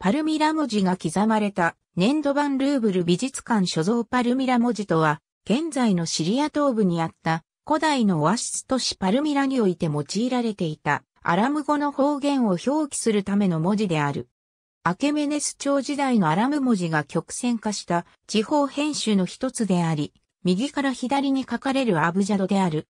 パルミラ文字が刻まれた粘土版ルーブル美術館所蔵パルミラ文字とは、現在のシリア東部にあった古代のオアシス都市パルミラにおいて用いられていたアラム語の方言を表記するための文字である。アケメネス朝時代のアラム文字が曲線化した地方編集の一つであり、右から左に書かれるアブジャドである。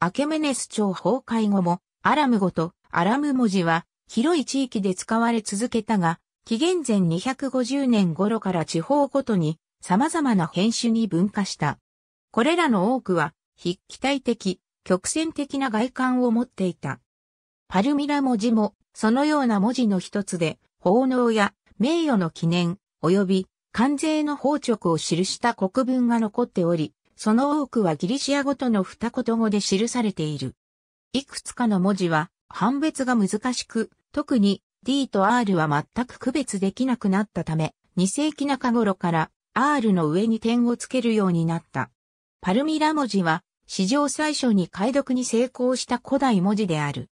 アケメネス朝崩壊後もアラム語とアラム文字は広い地域で使われ続けたが、紀元前250年頃から地方ごとに様々な変種に分化した。これらの多くは、筆記体的、曲線的な外観を持っていた。パルミラ文字も、そのような文字の一つで、奉納や名誉の記念、及び関税の宝直を記した国文が残っており、その多くはギリシア語との二言語で記されている。いくつかの文字は判別が難しく、特に D と R は全く区別できなくなったため、2世紀中頃から R の上に点をつけるようになった。パルミラ文字は史上最初に解読に成功した古代文字である。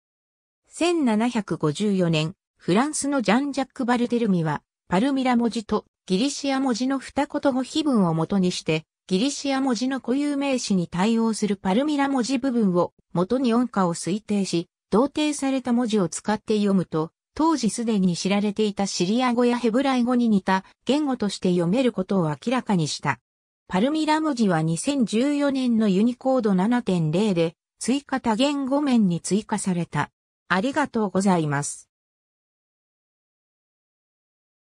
1754年、フランスのジャン・ジャック・バルテルミは、パルミラ文字とギリシア文字の二言語碑文をもとにして、ギリシア文字の固有名詞に対応するパルミラ文字部分を元に音化を推定し、同定された文字を使って読むと、当時すでに知られていたシリア語やヘブライ語に似た言語として読めることを明らかにした。パルミラ文字は2014年のユニコード7.0で追加多言語面に追加された。ありがとうございます。